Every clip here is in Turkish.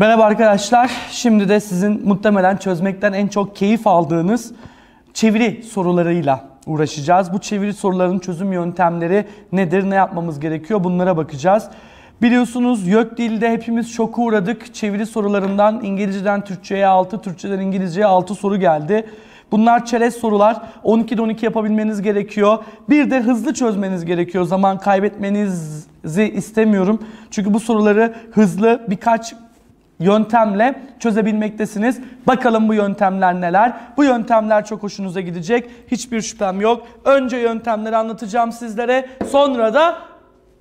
Merhaba arkadaşlar. Şimdi de sizin muhtemelen çözmekten en çok keyif aldığınız çeviri sorularıyla uğraşacağız. Bu çeviri sorularının çözüm yöntemleri nedir, ne yapmamız gerekiyor bunlara bakacağız. Biliyorsunuz YÖK dilde hepimiz şoku uğradık. Çeviri sorularından İngilizceden Türkçe'ye 6, Türkçeden İngilizce'ye 6 soru geldi. Bunlar çerez sorular. 12'de 12 yapabilmeniz gerekiyor. Bir de hızlı çözmeniz gerekiyor. Zaman kaybetmenizi istemiyorum. Çünkü bu soruları hızlı birkaç yöntemle çözebilmektesiniz. Bakalım bu yöntemler neler? Bu yöntemler çok hoşunuza gidecek. Hiçbir şüphem yok. Önce yöntemleri anlatacağım sizlere. Sonra da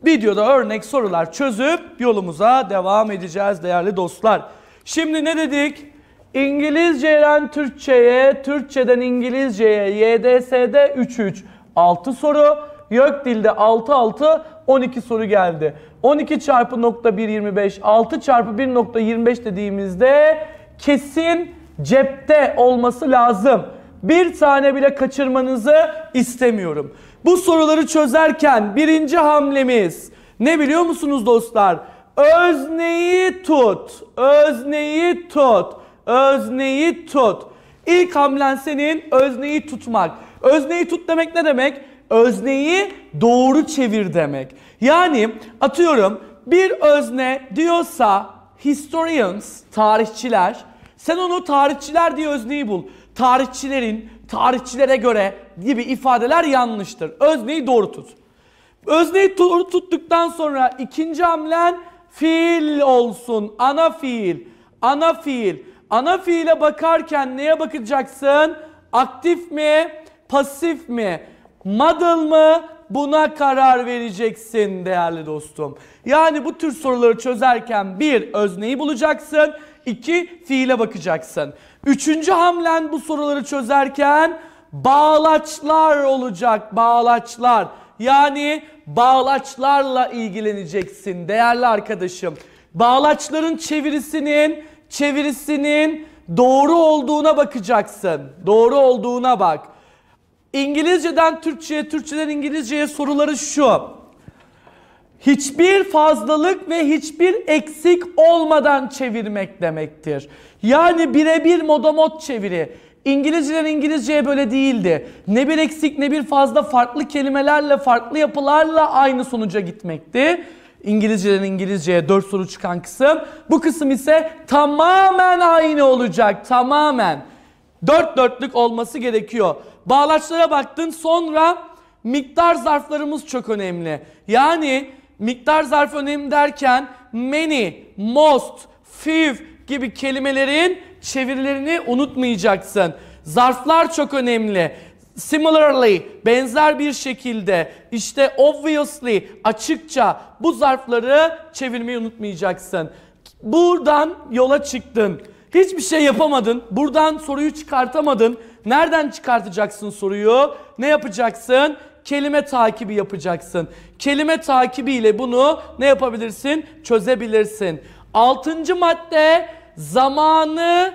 videoda örnek sorular çözüp yolumuza devam edeceğiz değerli dostlar. Şimdi ne dedik? İngilizceden Türkçe'ye, Türkçeden İngilizce'ye YDS'de 3-3. 6 soru. Gökdil'de 6 6 12 soru geldi. 12 çarpı nokta 1.25 6 çarpı 1.25 dediğimizde kesin cepte olması lazım. Bir tane bile kaçırmanızı istemiyorum. Bu soruları çözerken birinci hamlemiz ne biliyor musunuz dostlar? Özneyi tut. Özneyi tut. Özneyi tut. İlk hamlen senin özneyi tutmak. Özneyi tut demek ne demek? özneyi doğru çevir demek. Yani atıyorum bir özne diyorsa historians, tarihçiler, sen onu tarihçiler diye özneyi bul. Tarihçilerin, tarihçilere göre gibi ifadeler yanlıştır. Özneyi doğru tut. Özneyi doğru tuttuktan sonra ikinci hamlen fiil olsun. Ana fiil. Ana fiil. Ana fiile bakarken neye bakacaksın? Aktif mi? Pasif mi? Muddle mı? Buna karar vereceksin değerli dostum. Yani bu tür soruları çözerken bir özneyi bulacaksın, iki fiile bakacaksın. Üçüncü hamlen bu soruları çözerken bağlaçlar olacak, bağlaçlar. Yani bağlaçlarla ilgileneceksin değerli arkadaşım. Bağlaçların çevirisinin, çevirisinin doğru olduğuna bakacaksın. Doğru olduğuna bak. İngilizceden Türkçe'ye, Türkçeden İngilizce'ye soruları şu. Hiçbir fazlalık ve hiçbir eksik olmadan çevirmek demektir. Yani birebir modamot çeviri. İngilizceden İngilizceye böyle değildi. Ne bir eksik ne bir fazla farklı kelimelerle, farklı yapılarla aynı sonuca gitmekti. İngilizceden İngilizceye 4 soru çıkan kısım. Bu kısım ise tamamen aynı olacak. Tamamen. Dört dörtlük olması gerekiyor. Bağlaçlara baktın sonra miktar zarflarımız çok önemli. Yani miktar zarf önemli derken many, most, few gibi kelimelerin çevirilerini unutmayacaksın. Zarflar çok önemli. Similarly, benzer bir şekilde, işte obviously, açıkça bu zarfları çevirmeyi unutmayacaksın. Buradan yola çıktın. Hiçbir şey yapamadın. Buradan soruyu çıkartamadın. Nereden çıkartacaksın soruyu? Ne yapacaksın? Kelime takibi yapacaksın. Kelime takibiyle bunu ne yapabilirsin? Çözebilirsin. Altıncı madde zamanı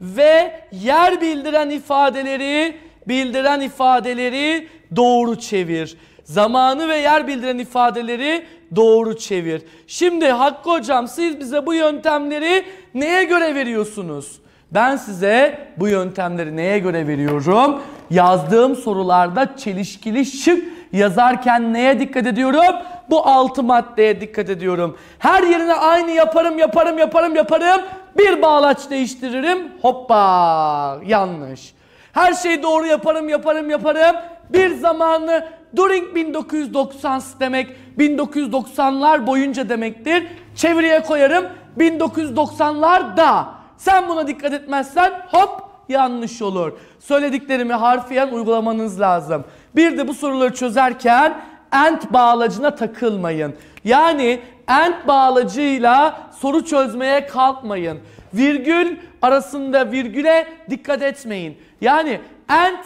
ve yer bildiren ifadeleri bildiren ifadeleri doğru çevir zamanı ve yer bildiren ifadeleri doğru çevir. Şimdi Hakkı hocam siz bize bu yöntemleri neye göre veriyorsunuz? Ben size bu yöntemleri neye göre veriyorum? Yazdığım sorularda çelişkili şık yazarken neye dikkat ediyorum? Bu altı maddeye dikkat ediyorum. Her yerine aynı yaparım yaparım yaparım yaparım. Bir bağlaç değiştiririm. Hoppa yanlış. Her şeyi doğru yaparım yaparım yaparım. Bir zamanlı During 1990 demek 1990'lar boyunca demektir. Çeviriye koyarım 1990'lar da. Sen buna dikkat etmezsen hop yanlış olur. Söylediklerimi harfiyen uygulamanız lazım. Bir de bu soruları çözerken and bağlacına takılmayın. Yani and bağlacıyla soru çözmeye kalkmayın. Virgül arasında virgüle dikkat etmeyin. Yani and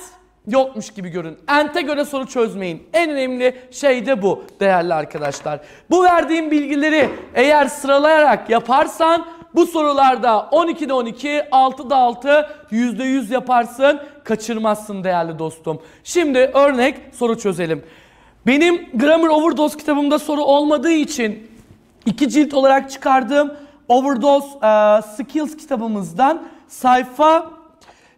yokmuş gibi görün. Ente göre soru çözmeyin. En önemli şey de bu değerli arkadaşlar. Bu verdiğim bilgileri eğer sıralayarak yaparsan bu sorularda 12'de 12, 6'da 6 %100 yaparsın. Kaçırmazsın değerli dostum. Şimdi örnek soru çözelim. Benim Grammar Overdose kitabımda soru olmadığı için iki cilt olarak çıkardığım Overdose uh, Skills kitabımızdan sayfa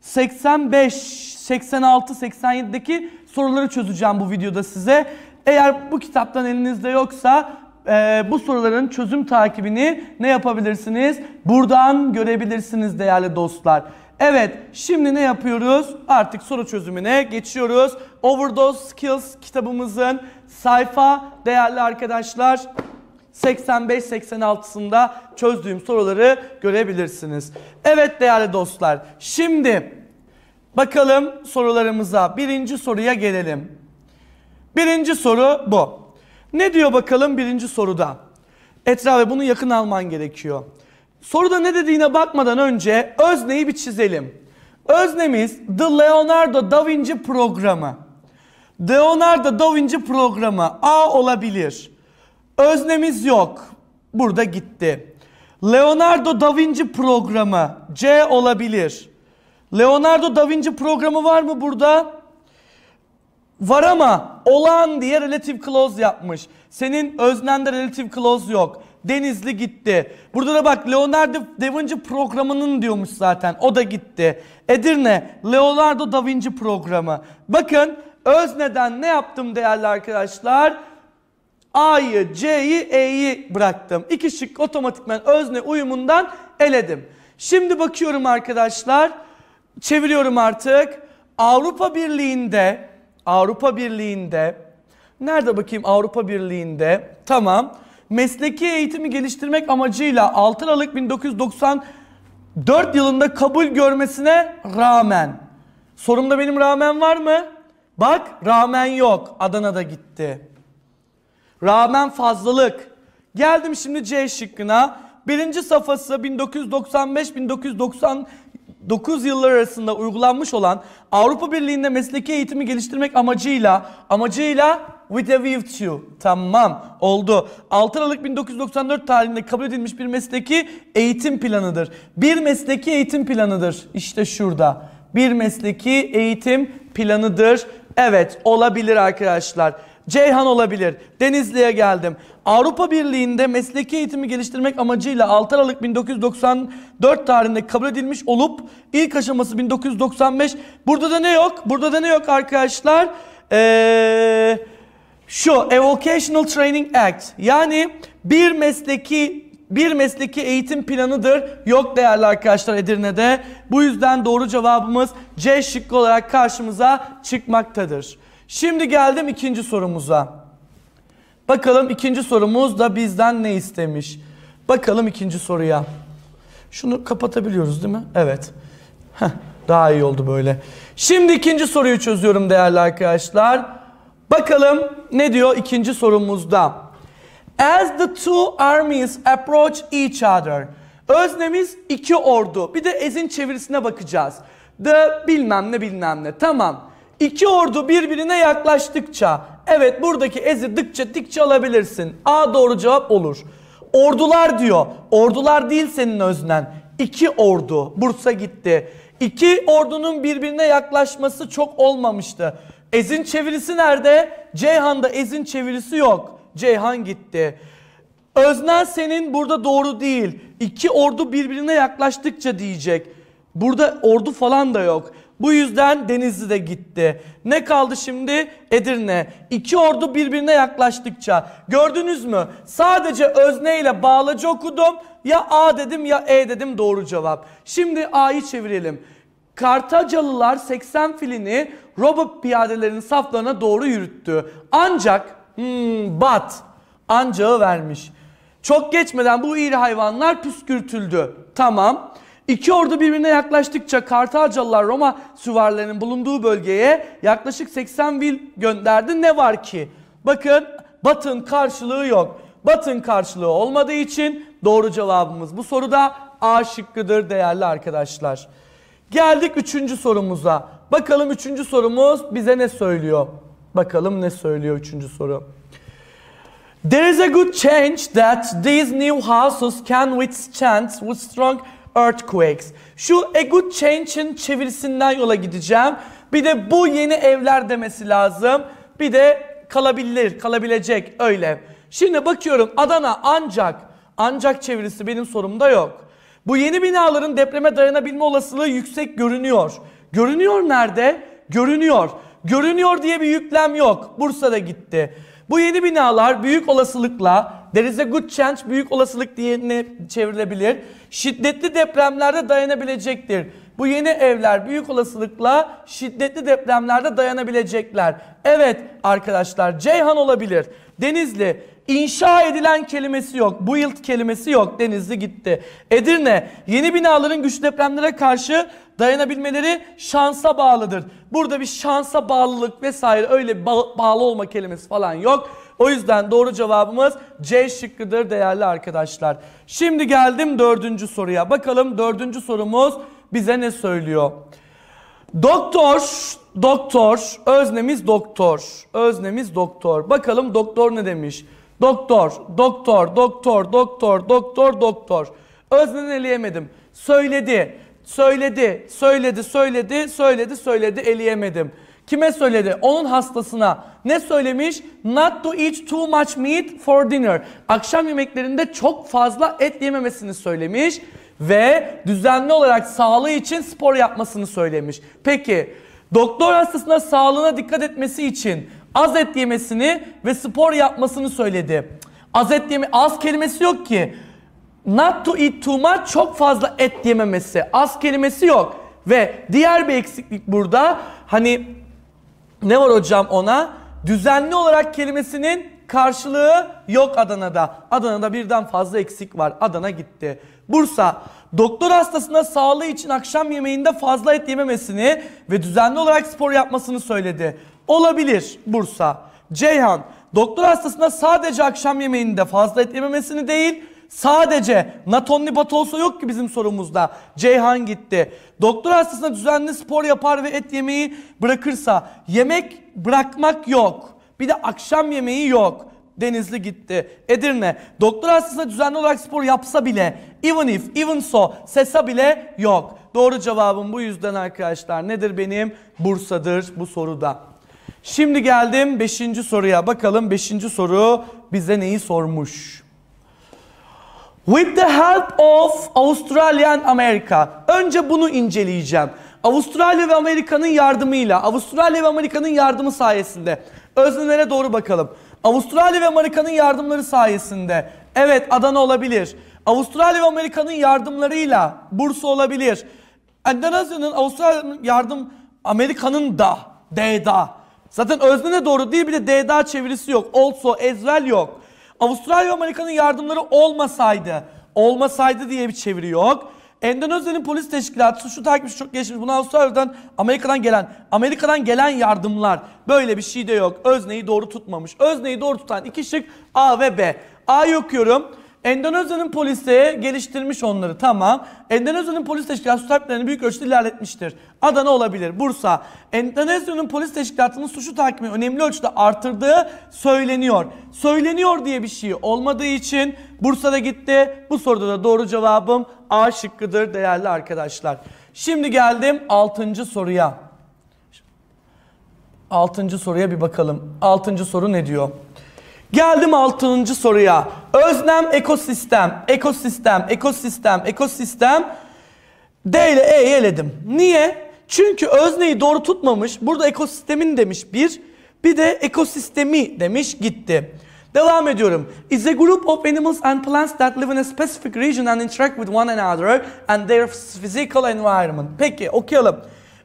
85 86-87'deki soruları çözeceğim bu videoda size. Eğer bu kitaptan elinizde yoksa e, bu soruların çözüm takibini ne yapabilirsiniz? Buradan görebilirsiniz değerli dostlar. Evet şimdi ne yapıyoruz? Artık soru çözümüne geçiyoruz. Overdose Skills kitabımızın sayfa değerli arkadaşlar 85-86'sında çözdüğüm soruları görebilirsiniz. Evet değerli dostlar şimdi Bakalım sorularımıza. Birinci soruya gelelim. Birinci soru bu. Ne diyor bakalım birinci soruda? Etrafı bunu yakın alman gerekiyor. Soruda ne dediğine bakmadan önce özneyi bir çizelim. Öznemiz The Leonardo da Vinci programı. Leonardo da Vinci programı A olabilir. Öznemiz yok. Burada gitti. Leonardo da Vinci programı C olabilir. Leonardo da Vinci programı var mı burada? Var ama olan diye relative clause yapmış. Senin öznende relative clause yok. Denizli gitti. Burada da bak Leonardo da Vinci programının diyormuş zaten. O da gitti. Edirne Leonardo da Vinci programı. Bakın özneden ne yaptım değerli arkadaşlar? A'yı, C'yi, E'yi bıraktım. İki şık otomatikman özne uyumundan eledim. Şimdi bakıyorum arkadaşlar çeviriyorum artık. Avrupa Birliği'nde Avrupa Birliği'nde nerede bakayım Avrupa Birliği'nde tamam mesleki eğitimi geliştirmek amacıyla 6 Aralık 1994 yılında kabul görmesine rağmen sorumda benim rağmen var mı? Bak rağmen yok Adana'da gitti. Rağmen fazlalık. Geldim şimdi C şıkkına. Birinci safhası 1995-1997 9 yıllar arasında uygulanmış olan Avrupa Birliği'nde mesleki eğitimi geliştirmek amacıyla amacıyla with a view to tamam oldu. 6 Aralık 1994 tarihinde kabul edilmiş bir mesleki eğitim planıdır. Bir mesleki eğitim planıdır. İşte şurada. Bir mesleki eğitim planıdır. Evet olabilir arkadaşlar. Ceyhan olabilir. Denizli'ye geldim. Avrupa Birliği'nde mesleki eğitimi geliştirmek amacıyla 6 Aralık 1994 tarihinde kabul edilmiş olup ilk aşaması 1995. Burada da ne yok? Burada da ne yok arkadaşlar? Ee, şu Evocational Training Act yani bir mesleki bir mesleki eğitim planıdır. Yok değerli arkadaşlar Edirne'de. Bu yüzden doğru cevabımız C şıkkı olarak karşımıza çıkmaktadır. Şimdi geldim ikinci sorumuza. Bakalım ikinci sorumuz da bizden ne istemiş? Bakalım ikinci soruya. Şunu kapatabiliyoruz değil mi? Evet. Heh, daha iyi oldu böyle. Şimdi ikinci soruyu çözüyorum değerli arkadaşlar. Bakalım ne diyor ikinci sorumuzda. As the two armies approach each other. Öznemiz iki ordu. Bir de ezin çevirisine bakacağız. The bilmem ne bilmem ne. Tamam. İki ordu birbirine yaklaştıkça evet buradaki ezi dıkça dikçe alabilirsin. A doğru cevap olur. Ordular diyor. Ordular değil senin öznen. İki ordu Bursa gitti. İki ordunun birbirine yaklaşması çok olmamıştı. Ezin çevirisi nerede? Ceyhan'da ezin çevirisi yok. Ceyhan gitti. Öznen senin burada doğru değil. İki ordu birbirine yaklaştıkça diyecek. Burada ordu falan da yok. Bu yüzden Denizli de gitti. Ne kaldı şimdi? Edirne. İki ordu birbirine yaklaştıkça. Gördünüz mü? Sadece özne ile bağlacı okudum. Ya A dedim ya E dedim doğru cevap. Şimdi A'yı çevirelim. Kartacalılar 80 filini robot piyadelerin saflarına doğru yürüttü. Ancak hmm, Bat ancağı vermiş. Çok geçmeden bu iri hayvanlar püskürtüldü. Tamam. İki ordu birbirine yaklaştıkça Kartacılılar Roma süvarilerinin bulunduğu bölgeye yaklaşık 80 vil gönderdi. Ne var ki? Bakın Batın karşılığı yok. Batın karşılığı olmadığı için doğru cevabımız bu soruda A şıkkıdır değerli arkadaşlar. Geldik üçüncü sorumuza. Bakalım üçüncü sorumuz bize ne söylüyor? Bakalım ne söylüyor üçüncü soru. There is a good change that these new houses can withstand with strong earthquakes. Şu a good change'in çevirisinden yola gideceğim. Bir de bu yeni evler demesi lazım. Bir de kalabilir, kalabilecek öyle. Şimdi bakıyorum Adana ancak, ancak çevirisi benim sorumda yok. Bu yeni binaların depreme dayanabilme olasılığı yüksek görünüyor. Görünüyor nerede? Görünüyor. Görünüyor diye bir yüklem yok. Bursa'da gitti. Bu yeni binalar büyük olasılıkla there is a good chance büyük olasılık diye çevrilebilir. Şiddetli depremlerde dayanabilecektir. Bu yeni evler büyük olasılıkla şiddetli depremlerde dayanabilecekler. Evet arkadaşlar Ceyhan olabilir. Denizli inşa edilen kelimesi yok. Bu yıl kelimesi yok. Denizli gitti. Edirne yeni binaların güçlü depremlere karşı dayanabilmeleri şansa bağlıdır. Burada bir şansa bağlılık vesaire öyle ba bağlı olma kelimesi falan yok. O yüzden doğru cevabımız C şıkkıdır değerli arkadaşlar. Şimdi geldim dördüncü soruya. Bakalım dördüncü sorumuz bize ne söylüyor? Doktor, doktor, öznemiz doktor, öznemiz doktor. Bakalım doktor ne demiş? Doktor, doktor, doktor, doktor, doktor, doktor. Özne eleyemedim. Söyledi, söyledi, söyledi, söyledi, söyledi, söyledi, eleyemedim. Kime söyledi? Onun hastasına. Ne söylemiş? Not to eat too much meat for dinner. Akşam yemeklerinde çok fazla et yememesini söylemiş ve düzenli olarak sağlığı için spor yapmasını söylemiş. Peki doktor hastasına sağlığına dikkat etmesi için az et yemesini ve spor yapmasını söyledi. Az et yeme az kelimesi yok ki. Not to eat too much çok fazla et yememesi. Az kelimesi yok. Ve diğer bir eksiklik burada hani ne var hocam ona? Düzenli olarak kelimesinin karşılığı yok Adana'da. Adana'da birden fazla eksik var. Adana gitti. Bursa doktor hastasına sağlığı için akşam yemeğinde fazla et yememesini ve düzenli olarak spor yapmasını söyledi. Olabilir Bursa. Ceyhan doktor hastasına sadece akşam yemeğinde fazla et yememesini değil sadece Natonni Batolso yok ki bizim sorumuzda. Ceyhan gitti. Doktor hastasına düzenli spor yapar ve et yemeği bırakırsa yemek bırakmak yok. Bir de akşam yemeği yok. Denizli gitti. Edirne. Doktor hastasına düzenli olarak spor yapsa bile even if, even so, sesa bile yok. Doğru cevabım bu yüzden arkadaşlar. Nedir benim? Bursa'dır bu soruda. Şimdi geldim 5. soruya. Bakalım 5. soru bize neyi sormuş? With the help of Australia and America. Önce bunu inceleyeceğim. Avustralya ve Amerika'nın yardımıyla, Avustralya ve Amerika'nın yardımı sayesinde. Öznelere doğru bakalım. Avustralya ve Amerika'nın yardımları sayesinde. Evet Adana olabilir. Avustralya ve Amerika'nın yardımlarıyla Bursa olabilir. Endonezya'nın Avustralya yardım Amerika'nın da, D'da. Zaten özne doğru değil bir de D'da çevirisi yok. Also, Ezrel yok. Avustralya ve Amerika'nın yardımları olmasaydı, olmasaydı diye bir çeviri yok. Endonezya'nın polis teşkilatı şu takipçi çok geçmiş. Buna Avustralya'dan Amerika'dan gelen Amerika'dan gelen yardımlar böyle bir şey de yok. Özneyi doğru tutmamış. Özneyi doğru tutan iki şık A ve B. A'yı okuyorum. Endonezya'nın polisi geliştirmiş onları tamam. Endonezya'nın polis teşkilatı sahiplerini büyük ölçüde ilerletmiştir. Adana olabilir, Bursa. Endonezya'nın polis teşkilatının suçu takimi önemli ölçüde artırdığı söyleniyor. Söyleniyor diye bir şey olmadığı için Bursa'da gitti. Bu soruda da doğru cevabım A şıkkıdır değerli arkadaşlar. Şimdi geldim 6. soruya. 6. soruya bir bakalım. 6. soru ne diyor? Geldim altıncı soruya. Öznem ekosistem, ekosistem, ekosistem, ekosistem. D ile E'yi eledim. Niye? Çünkü özneyi doğru tutmamış. Burada ekosistemin demiş bir. Bir de ekosistemi demiş gitti. Devam ediyorum. Is a group of animals and plants that live in a specific region and interact with one another and their physical environment. Peki okuyalım.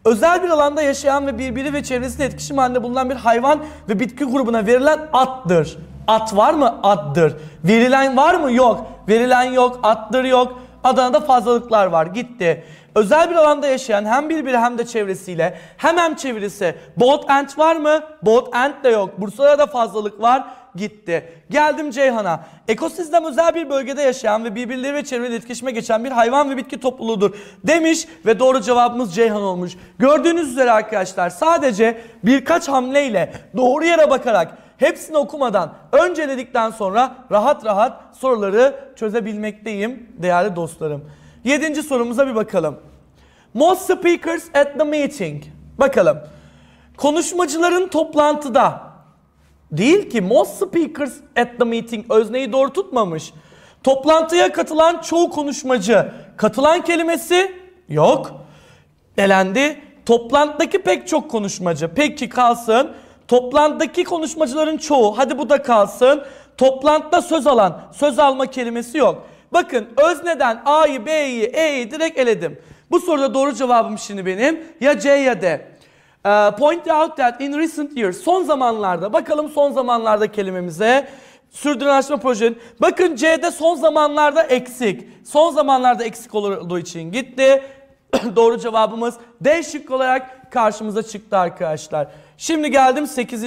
Özel bir alanda yaşayan ve birbiri ve çevresinde etkileşim halinde bulunan bir hayvan ve bitki grubuna verilen addır. At var mı? Attır. Verilen var mı? Yok. Verilen yok. Attır yok. Adana'da fazlalıklar var. Gitti. Özel bir alanda yaşayan hem birbiri hem de çevresiyle hem hem çevresi. Both and var mı? Both and de yok. Bursa'da da fazlalık var. Gitti. Geldim Ceyhan'a. Ekosistem özel bir bölgede yaşayan ve birbirleri ve çevreyle iletişime geçen bir hayvan ve bitki topluluğudur demiş ve doğru cevabımız Ceyhan olmuş. Gördüğünüz üzere arkadaşlar sadece birkaç hamleyle doğru yere bakarak hepsini okumadan önce dedikten sonra rahat rahat soruları çözebilmekteyim değerli dostlarım. Yedinci sorumuza bir bakalım. Most speakers at the meeting. Bakalım. Konuşmacıların toplantıda değil ki most speakers at the meeting özneyi doğru tutmamış. Toplantıya katılan çoğu konuşmacı katılan kelimesi yok. Elendi. Toplantıdaki pek çok konuşmacı. Peki kalsın. Toplantıdaki konuşmacıların çoğu hadi bu da kalsın. Toplantıda söz alan, söz alma kelimesi yok. Bakın özneden A'yı, B'yi, E'yi direkt eledim. Bu soruda doğru cevabım şimdi benim. Ya C ya D. Uh, point out that in recent years, son zamanlarda, bakalım son zamanlarda kelimemize sürdürüleşme projenin. Bakın C'de son zamanlarda eksik. Son zamanlarda eksik olduğu için gitti. Doğru cevabımız D şık olarak karşımıza çıktı arkadaşlar. Şimdi geldim 8.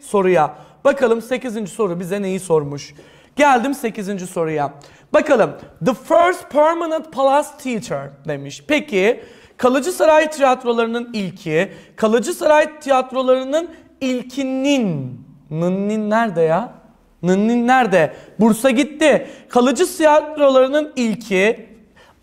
soruya. Bakalım 8. soru bize neyi sormuş? Geldim 8. soruya. Bakalım the first permanent palace theater demiş. Peki kalıcı saray tiyatrolarının ilki, kalıcı saray tiyatrolarının ilkinin, nın nerede ya? nın nerede? Bursa gitti. Kalıcı tiyatrolarının ilki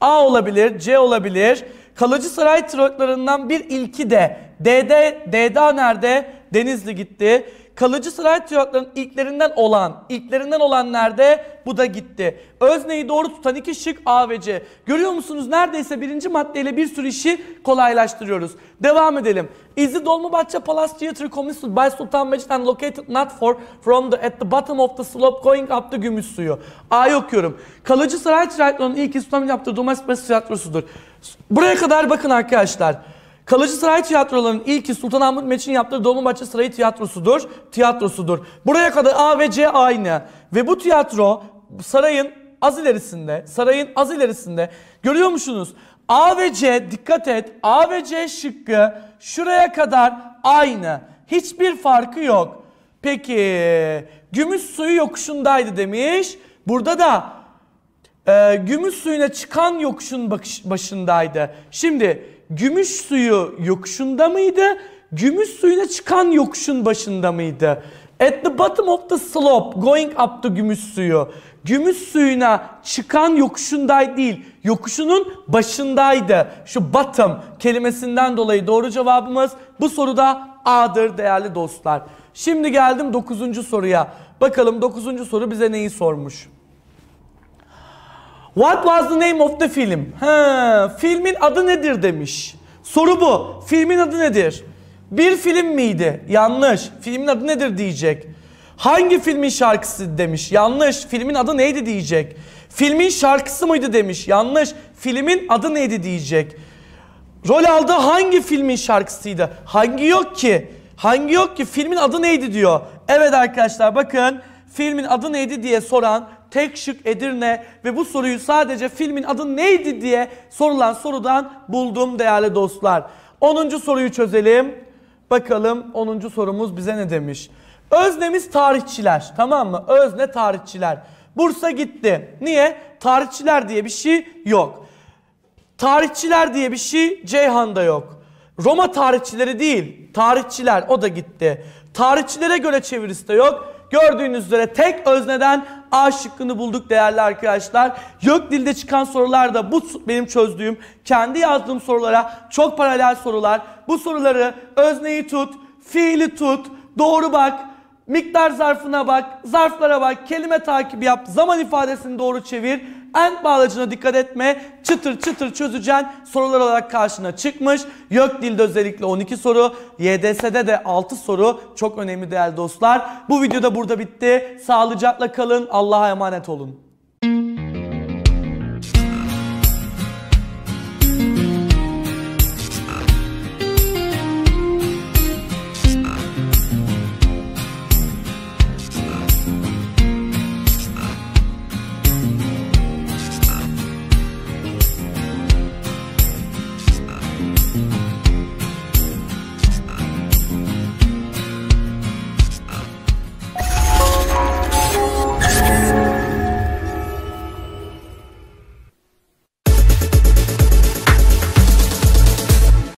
A olabilir, C olabilir. Kalıcı saray tiroidlarından bir ilki de DD, DDA nerede? Denizli gitti. Kalıcı sırayet süratların ilklerinden olan, ilklerinden olan nerede? Bu da gitti. Özneyi doğru tutan iki şık A ve C. Görüyor musunuz? Neredeyse birinci maddeyle bir sürü işi kolaylaştırıyoruz. Devam edelim. Is the Dolmabahçe Palace Theatre commissioned by Sultan Mecid and located not for from the at the bottom of the slope going up the gümüş suyu. A'yı okuyorum. Kalıcı saray tiyatrosunun ilk Sultan Mecid yaptığı Dumas Palace tiyatrosudur. Buraya kadar bakın arkadaşlar. Kalıcı saray tiyatrolarının ilki Sultanahmet Meç'in yaptığı Dolmabahçe Sarayı tiyatrosudur. Tiyatrosudur. Buraya kadar A ve C aynı. Ve bu tiyatro sarayın az ilerisinde, sarayın az ilerisinde görüyor musunuz? A ve C dikkat et. A ve C şıkkı şuraya kadar aynı. Hiçbir farkı yok. Peki gümüş suyu yokuşundaydı demiş. Burada da e, gümüş suyuna çıkan yokuşun başındaydı. Şimdi Gümüş suyu yokuşunda mıydı? Gümüş suyuna çıkan yokuşun başında mıydı? At the bottom of the slope going up the gümüş suyu. Gümüş suyuna çıkan yokuşunday değil, yokuşunun başındaydı. Şu bottom kelimesinden dolayı doğru cevabımız bu soruda A'dır değerli dostlar. Şimdi geldim 9. soruya. Bakalım 9. soru bize neyi sormuş? What was the name of the film? Ha, filmin adı nedir demiş. Soru bu. Filmin adı nedir? Bir film miydi? Yanlış. Filmin adı nedir diyecek. Hangi filmin şarkısı demiş. Yanlış. Filmin adı neydi diyecek. Filmin şarkısı mıydı demiş. Yanlış. Filmin adı neydi diyecek. Rol aldı hangi filmin şarkısıydı? Hangi yok ki? Hangi yok ki? Filmin adı neydi diyor. Evet arkadaşlar bakın filmin adı neydi diye soran tek şık Edirne ve bu soruyu sadece filmin adı neydi diye sorulan sorudan buldum değerli dostlar. 10. soruyu çözelim. Bakalım 10. sorumuz bize ne demiş? Öznemiz tarihçiler tamam mı? Özne tarihçiler. Bursa gitti. Niye? Tarihçiler diye bir şey yok. Tarihçiler diye bir şey Ceyhan'da yok. Roma tarihçileri değil, tarihçiler o da gitti. Tarihçilere göre çevirisi de yok. Gördüğünüz üzere tek özneden A şıkkını bulduk değerli arkadaşlar. Yok dilde çıkan sorular da bu benim çözdüğüm, kendi yazdığım sorulara çok paralel sorular. Bu soruları özneyi tut, fiili tut, doğru bak, miktar zarfına bak, zarflara bak, kelime takibi yap, zaman ifadesini doğru çevir end bağlacına dikkat etme. Çıtır çıtır çözeceğin sorular olarak karşına çıkmış. YÖK dilde özellikle 12 soru. YDS'de de 6 soru. Çok önemli değerli dostlar. Bu video da burada bitti. Sağlıcakla kalın. Allah'a emanet olun.